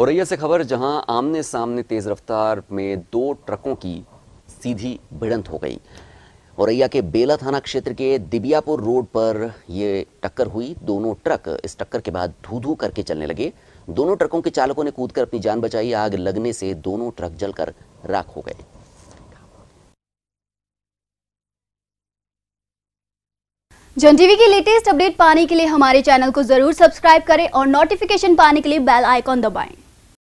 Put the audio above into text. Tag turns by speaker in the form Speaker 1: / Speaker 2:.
Speaker 1: औरैया से खबर जहां आमने सामने तेज रफ्तार में दो ट्रकों की सीधी भिड़ंत हो गई औरैया के बेला थाना क्षेत्र के दिबियापुर रोड पर यह टक्कर हुई दोनों ट्रक इस टक्कर के बाद धू धू करके चलने लगे दोनों ट्रकों के चालकों ने कूदकर अपनी जान बचाई आग लगने से दोनों ट्रक जलकर राख हो गए
Speaker 2: जनटीवी की लेटेस्ट अपडेट पाने के लिए हमारे चैनल को जरूर सब्सक्राइब करें और नोटिफिकेशन पाने के लिए बेल आइकॉन दबाएं